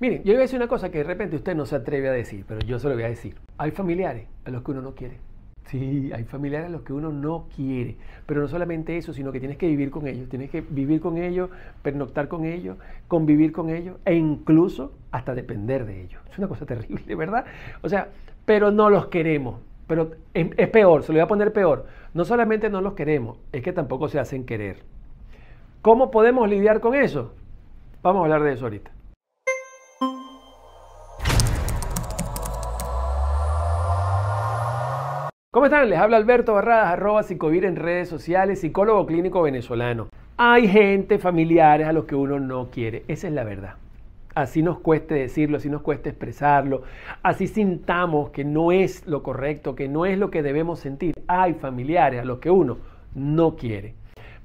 Miren, yo iba a decir una cosa que de repente usted no se atreve a decir, pero yo se lo voy a decir. Hay familiares a los que uno no quiere. Sí, hay familiares a los que uno no quiere. Pero no solamente eso, sino que tienes que vivir con ellos. Tienes que vivir con ellos, pernoctar con ellos, convivir con ellos e incluso hasta depender de ellos. Es una cosa terrible, ¿verdad? O sea, pero no los queremos. Pero es peor, se lo voy a poner peor. No solamente no los queremos, es que tampoco se hacen querer. ¿Cómo podemos lidiar con eso? Vamos a hablar de eso ahorita. ¿Cómo están? Les habla Alberto Barradas, arroba psicovir en redes sociales, psicólogo clínico venezolano. Hay gente, familiares a los que uno no quiere, esa es la verdad. Así nos cueste decirlo, así nos cueste expresarlo, así sintamos que no es lo correcto, que no es lo que debemos sentir. Hay familiares a los que uno no quiere.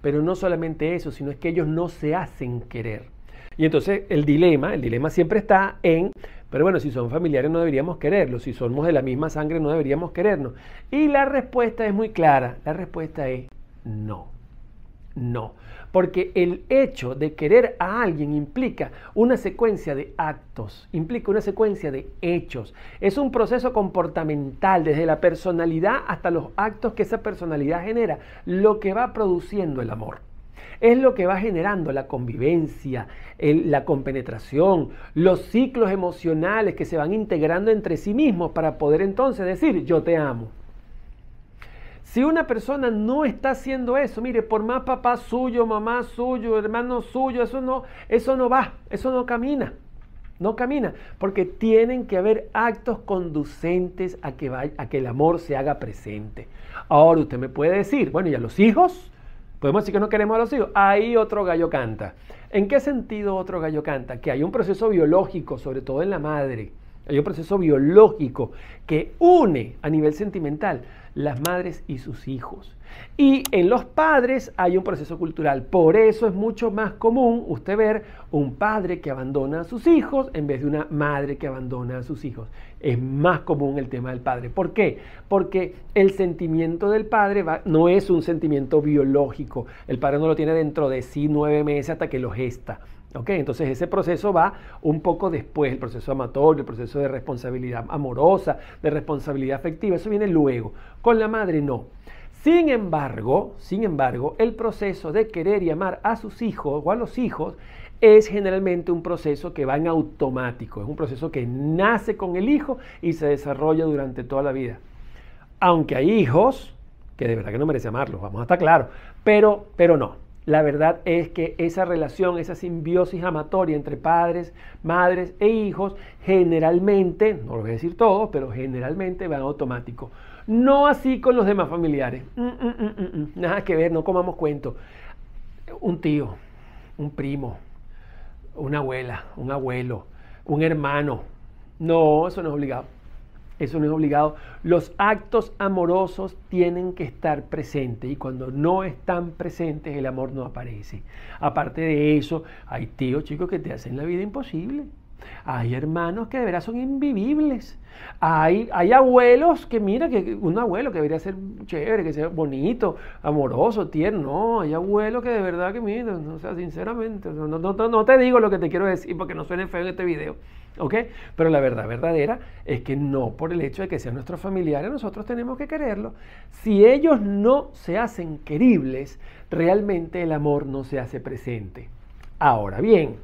Pero no solamente eso, sino es que ellos no se hacen querer. Y entonces el dilema, el dilema siempre está en, pero bueno, si son familiares no deberíamos quererlos, si somos de la misma sangre no deberíamos querernos. Y la respuesta es muy clara, la respuesta es no, no. Porque el hecho de querer a alguien implica una secuencia de actos, implica una secuencia de hechos. Es un proceso comportamental, desde la personalidad hasta los actos que esa personalidad genera, lo que va produciendo el amor es lo que va generando la convivencia, la compenetración, los ciclos emocionales que se van integrando entre sí mismos para poder entonces decir yo te amo. Si una persona no está haciendo eso, mire, por más papá suyo, mamá suyo, hermano suyo, eso no, eso no va, eso no camina. No camina, porque tienen que haber actos conducentes a que, a que el amor se haga presente. Ahora usted me puede decir, bueno, ¿y a los hijos? podemos decir que no queremos a los hijos, ahí otro gallo canta. ¿En qué sentido otro gallo canta? Que hay un proceso biológico, sobre todo en la madre, hay un proceso biológico que une a nivel sentimental las madres y sus hijos. Y en los padres hay un proceso cultural. Por eso es mucho más común usted ver un padre que abandona a sus hijos en vez de una madre que abandona a sus hijos. Es más común el tema del padre. ¿Por qué? Porque el sentimiento del padre no es un sentimiento biológico. El padre no lo tiene dentro de sí nueve meses hasta que lo gesta entonces ese proceso va un poco después, el proceso amatorio, el proceso de responsabilidad amorosa, de responsabilidad afectiva, eso viene luego. Con la madre no. Sin embargo, sin embargo, el proceso de querer y amar a sus hijos o a los hijos es generalmente un proceso que va en automático, es un proceso que nace con el hijo y se desarrolla durante toda la vida. Aunque hay hijos que de verdad que no merece amarlos, vamos a estar claros, pero, pero no, la verdad es que esa relación, esa simbiosis amatoria entre padres, madres e hijos, generalmente, no lo voy a decir todo, pero generalmente va automático. No así con los demás familiares. Mm, mm, mm, nada que ver, no comamos cuento. Un tío, un primo, una abuela, un abuelo, un hermano. No, eso no es obligado. Eso no es obligado. Los actos amorosos tienen que estar presentes y cuando no están presentes el amor no aparece. Aparte de eso, hay tíos chicos que te hacen la vida imposible. Hay hermanos que de verdad son invivibles. Hay, abuelos que, mira, que un abuelo que debería ser chévere, que sea bonito, amoroso, tierno. No, hay abuelos que de verdad que, mira, sea, sinceramente, no, no te digo lo que te quiero decir porque no suene feo en este video. ¿Ok? Pero la verdad verdadera es que no por el hecho de que sean nuestros familiares, nosotros tenemos que quererlos. Si ellos no se hacen queribles, realmente el amor no se hace presente. Ahora bien,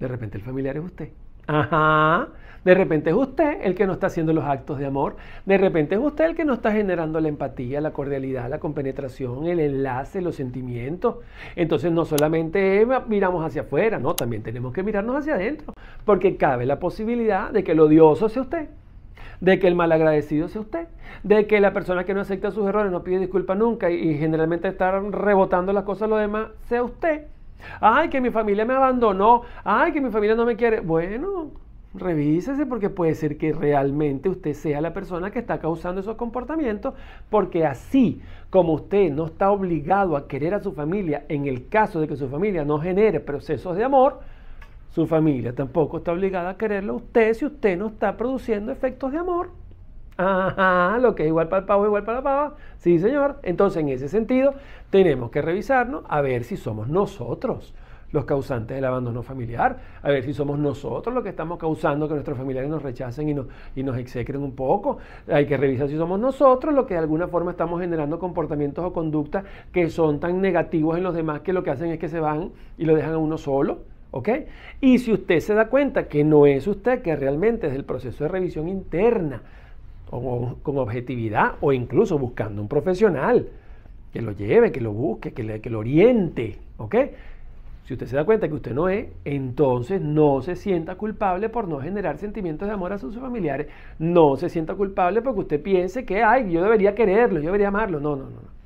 de repente el familiar es usted. Ajá. De repente es usted el que no está haciendo los actos de amor. De repente es usted el que no está generando la empatía, la cordialidad, la compenetración, el enlace, los sentimientos. Entonces no solamente miramos hacia afuera, no, también tenemos que mirarnos hacia adentro. Porque cabe la posibilidad de que el odioso sea usted. De que el malagradecido sea usted, de que la persona que no acepta sus errores no pide disculpas nunca y, generalmente está rebotando las cosas a los demás sea usted. Ay, que mi familia me abandonó. Ay, que mi familia no me quiere. Bueno, revísese porque puede ser que realmente usted sea la persona que está causando esos comportamientos, porque así como usted no está obligado a querer a su familia en el caso de que su familia no genere procesos de amor, su familia tampoco está obligada a quererlo a usted si usted no está produciendo efectos de amor. Ajá, lo que es igual para el pavo igual para la pava. Sí, señor. Entonces, en ese sentido, tenemos que revisarnos a ver si somos nosotros los causantes del abandono familiar, a ver si somos nosotros los que estamos causando que nuestros familiares nos rechacen y nos, y nos execren un poco. Hay que revisar si somos nosotros los que de alguna forma estamos generando comportamientos o conductas que son tan negativos en los demás que lo que hacen es que se van y lo dejan a uno solo. ¿Ok? Y si usted se da cuenta que no es usted, que realmente es el proceso de revisión interna con objetividad o incluso buscando un profesional que lo lleve, que lo busque, que, le, que lo oriente, ¿ok? Si usted se da cuenta que usted no es, entonces no se sienta culpable por no generar sentimientos de amor a sus familiares. No se sienta culpable porque usted piense que, ay, yo debería quererlo, yo debería amarlo. No, no, no.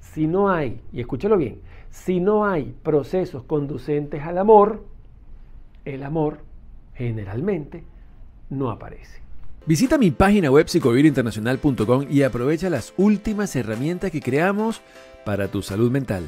Si no hay, y escúchelo bien, si no hay procesos conducentes al amor, el amor generalmente no aparece. Visita mi página web psicovirinternacional.com y aprovecha las últimas herramientas que creamos para tu salud mental.